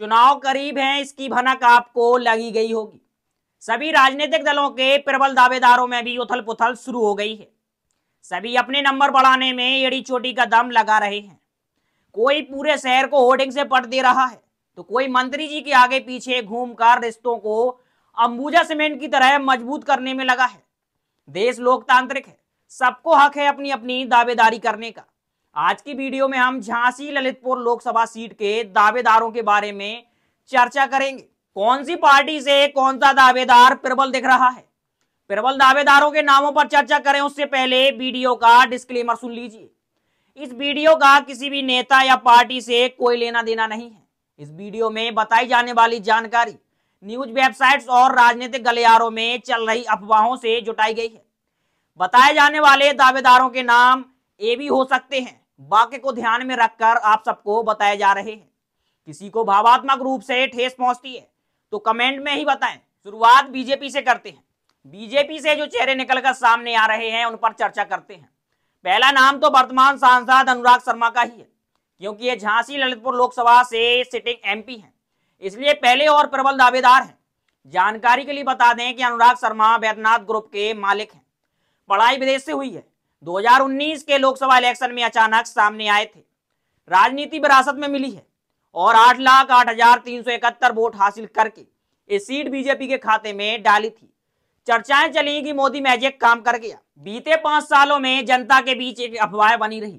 चुनाव करीब है इसकी भनक आपको लगी गई होगी सभी राजनीतिक दलों के प्रबल दावेदारों में भी उथल पुथल शुरू हो गई है सभी अपने नंबर बढ़ाने में एड़ी चोटी का दम लगा रहे हैं कोई पूरे शहर को होर्डिंग से पट दे रहा है तो कोई मंत्री जी के आगे पीछे घूमकर रिश्तों को अंबुजा सीमेंट की तरह मजबूत करने में लगा है देश लोकतांत्रिक है सबको हक है अपनी अपनी दावेदारी करने का आज की वीडियो में हम झांसी ललितपुर लोकसभा सीट के दावेदारों के बारे में चर्चा करेंगे कौन सी पार्टी से कौन सा दावेदार प्रबल दिख रहा है प्रबल दावेदारों के नामों पर चर्चा करें उससे पहले वीडियो का डिस्क्लेमर सुन लीजिए इस वीडियो का किसी भी नेता या पार्टी से कोई लेना देना नहीं है इस वीडियो में बताई जाने वाली जानकारी न्यूज वेबसाइट्स और राजनीतिक गलियारों में चल रही अफवाहों से जुटाई गई है बताए जाने वाले दावेदारों के नाम ये भी हो सकते हैं वाक्य को ध्यान में रखकर आप सबको बताए जा रहे हैं किसी को भावात्मक रूप से ठेस पहुंचती है तो कमेंट में ही बताएं शुरुआत बीजेपी से करते हैं बीजेपी से जो चेहरे निकलकर सामने आ रहे हैं उन पर चर्चा करते हैं पहला नाम तो वर्तमान सांसद अनुराग शर्मा का ही है क्योंकि ये झांसी ललितपुर लोकसभा से सिटिंग एमपी हैं इसलिए पहले और प्रबल दावेदार हैं जानकारी के लिए बता दें कि अनुराग शर्मा बैद्यनाथ ग्रुप के मालिक हैं पढ़ाई विदेश से हुई है 2019 के लोकसभा इलेक्शन में अचानक सामने आए थे राजनीति विरासत में मिली है और आठ लाख आठ हजार तीन सौ इकहत्तर वोट हासिल करके ये सीट बीजेपी के खाते में डाली थी चर्चाएं चली कि मोदी मैजिक काम कर गया बीते पांच सालों में जनता के बीच एक अफवाह बनी रही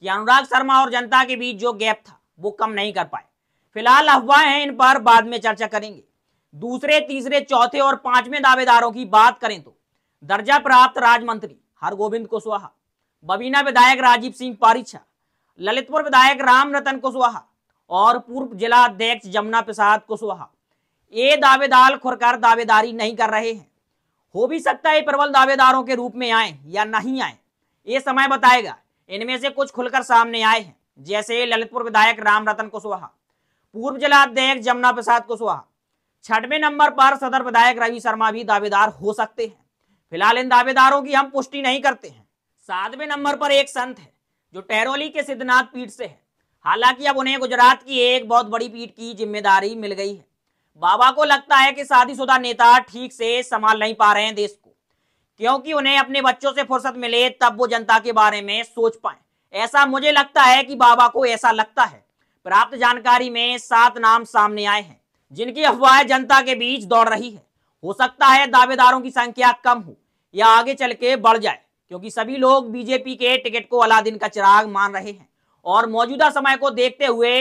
कि अनुराग शर्मा और जनता के बीच जो गैप था वो कम नहीं कर पाए फिलहाल अफवाह है इन पर बाद में चर्चा करेंगे दूसरे तीसरे चौथे और पांचवें दावेदारों की बात करें तो दर्जा प्राप्त राज्य मंत्री हरगोविंद कुशवाहा बबीना विधायक राजीव सिंह पारिछा ललितपुर विधायक राम रतन कुशवाहा और पूर्व जिला अध्यक्ष जमुना प्रसाद कुशवाहा ये दावेदार खुरकर दावेदारी नहीं कर रहे हैं हो भी सकता है प्रबल दावेदारों के रूप में आए या नहीं आए ये समय बताएगा इनमें से कुछ खुलकर सामने आए हैं जैसे ललितपुर विधायक राम रतन कुशवाहा पूर्व जिला अध्यक्ष जमुना प्रसाद कुशवाहा छठवें नंबर पर सदर विधायक रवि शर्मा भी दावेदार हो सकते हैं फिलहाल इन दावेदारों की हम पुष्टि नहीं करते हैं सातवें नंबर पर एक संत है जो टेरोली के सिद्धनाथ पीठ से है हालांकि अब उन्हें गुजरात की एक बहुत बड़ी पीठ की जिम्मेदारी मिल गई है बाबा को लगता है कि शादीशुदा नेता ठीक से संभाल नहीं पा रहे हैं देश को क्योंकि उन्हें अपने बच्चों से फुर्सत मिले तब वो जनता के बारे में सोच पाए ऐसा मुझे लगता है कि बाबा को ऐसा लगता है प्राप्त जानकारी में सात नाम सामने आए हैं जिनकी अफवाह जनता के बीच दौड़ रही है हो सकता है दावेदारों की संख्या कम हो या आगे चल के बढ़ जाए क्योंकि सभी लोग बीजेपी के टिकट को अलादीन का चिराग मान रहे हैं और मौजूदा समय को देखते हुए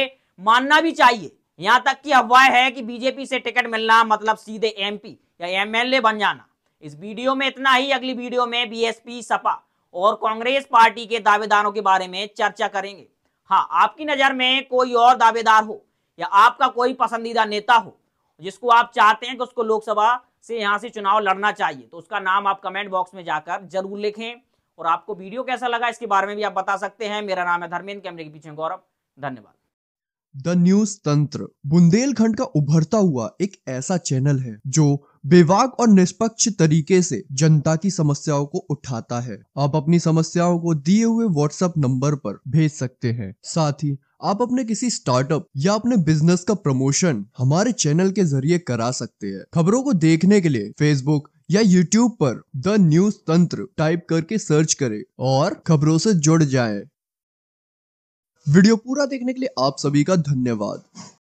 मानना भी चाहिए यहां तक कि अफवाह है कि बीजेपी से टिकट मिलना मतलब सीधे एमपी या एमएलए बन जाना इस वीडियो में इतना ही अगली वीडियो में बीएसपी सपा और कांग्रेस पार्टी के दावेदारों के बारे में चर्चा करेंगे हाँ आपकी नजर में कोई और दावेदार हो या आपका कोई पसंदीदा नेता हो जिसको आप चाहते हैं कि उसको लोकसभा से यहाँ से चुनाव लड़ना चाहिए तो उसका नाम आप कमेंट बॉक्स में जाकर जरूर लिखें और आपको वीडियो कैसा लगा इसके बारे में भी आप बता सकते हैं मेरा नाम है धर्मेंद्र कैमरे के पीछे गौरव धन्यवाद द न्यूज तंत्र बुंदेलखंड का उभरता हुआ एक ऐसा चैनल है जो बेवाक और निष्पक्ष तरीके से जनता की समस्याओं को उठाता है आप अपनी समस्याओं को दिए हुए व्हाट्सएप नंबर पर भेज सकते हैं साथ ही आप अपने किसी स्टार्टअप या अपने बिजनेस का प्रमोशन हमारे चैनल के जरिए करा सकते हैं खबरों को देखने के लिए फेसबुक या यूट्यूब पर द न्यूज तंत्र टाइप करके सर्च करें और खबरों से जुड़ जाएं। वीडियो पूरा देखने के लिए आप सभी का धन्यवाद